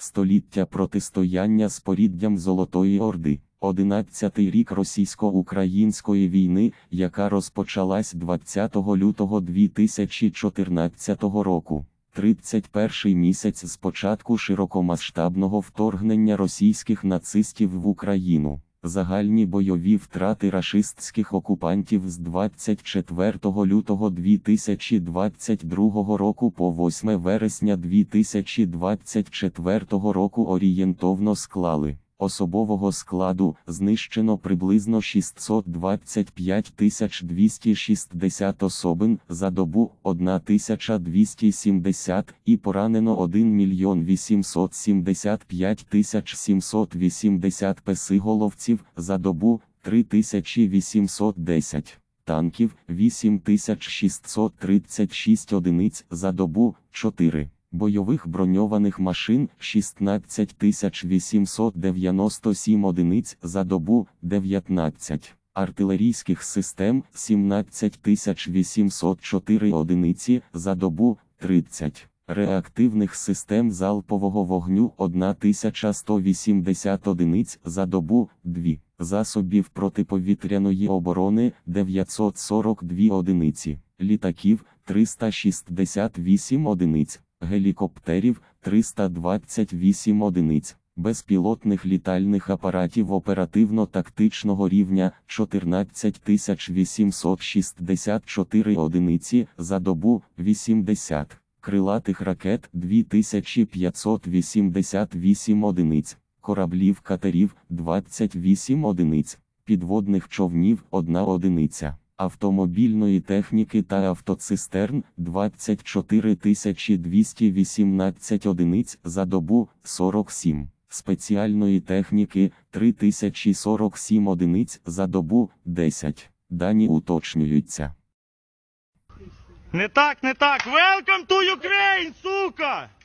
Століття протистояння споріддям Золотої Орди, одинадцятий рік російсько-української війни, яка розпочалась 20 лютого 2014 року, 31-й місяць з початку широкомасштабного вторгнення російських нацистів в Україну. Загальні бойові втрати рашистських окупантів з 24 лютого 2022 року по 8 вересня 2024 року орієнтовно склали. Особового складу знищено приблизно 625 260 особин за добу 1270 і поранено 1 мільйон 875 780 песиголовців за добу 3810. Танків 8636 одиниць за добу 4 бойових броньованих машин 16897 одиниць за добу 19, артилерійських систем 17804 одиниці за добу 30. Реактивних систем залпового вогню 1180 одиниць за добу 2, засобів протиповітряної оборони 942 одиниці, літаків 368 одиниць гелікоптерів 328 одиниць, безпілотних літальних апаратів оперативно-тактичного рівня 14864 одиниці за добу 80, крилатих ракет 2588 одиниць, кораблів катерів 28 одиниць, підводних човнів 1 одиниця автомобільної техніки та автоцистерн 24 218 одиниць за добу 47, спеціальної техніки 3047 одиниць за добу 10. Дані уточнюються. Не так, не так. Welcome to Ukraine, сука!